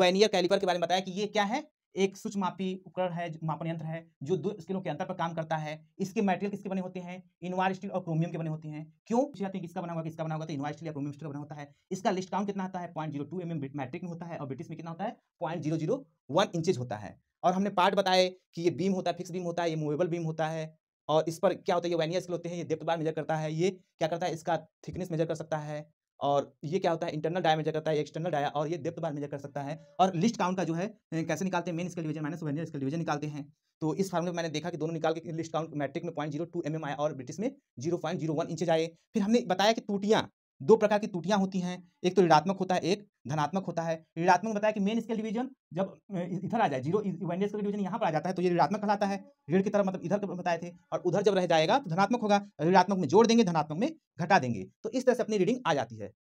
Vanier caliper के बारे में बताया कि ये क्या है एक सूक्ष्म मापी उपकरण है मापन यंत्र है जो दो स्किलों के अंतर पर काम करता है इसके मटेरियल किसके बने होते हैं इनवार स्टील और क्रोमियम के बने होते हैं क्यों पूछ जाते हैं किसका बना हुआ किसका बना हुआ था इनवार स्टील या क्रोमियम स्टील बना होता है इसका लिस्ट काउंट कितना आता है point zero two M M metric में होता है और ब्रिटिश में कितना होता है point zero zero one inches होता है और हमने पार्ट बताए कि ये बीम होता है फिक्स बीम होता है ये मूवेबल बीम होता है और इस पर क्या होता है ये वैनियर स्किल होते हैं ये डेप्थ बार मेजर करता है ये क्या करता है इसका थिकनेस मेजर कर सकता है और ये क्या होता है इंटरनल डाया मेजर करता है एक्सटर्नल डाया और ये डेप्थ बार मेजर कर सकता है और लिस्ट काउंट का जो है कैसे निकालते हैं main scale division minus vernier scale division निकालते हैं तो इस फॉर्म में मैंने देखा कि दोनों निकाल के लिस्ट काउंट मैट्रिक में point zero two M M आया और ब्रिटिश में zero point zero one inch आए फिर हमने बताया कि टूटियाँ दो प्रकार की टूटियाँ होती हैं एक तो ऋणात्मक होता है एक धनात्मक होता है ऋणात्मक बताया कि मेन स्केल डिवीजन जब इधर आ जाए जीरो वन स्केल डिवीजन यहाँ पर आ जाता है तो ये ऋणात्मक कहलाता है ऋण की तरफ मतलब इधर तो बताए थे और उधर जब रह जाएगा तो धनात्मक होगा ऋणात्मक में जोड़ देंगे धनात्मक में घटा देंगे तो इस तरह से अपनी रीडिंग आ जाती है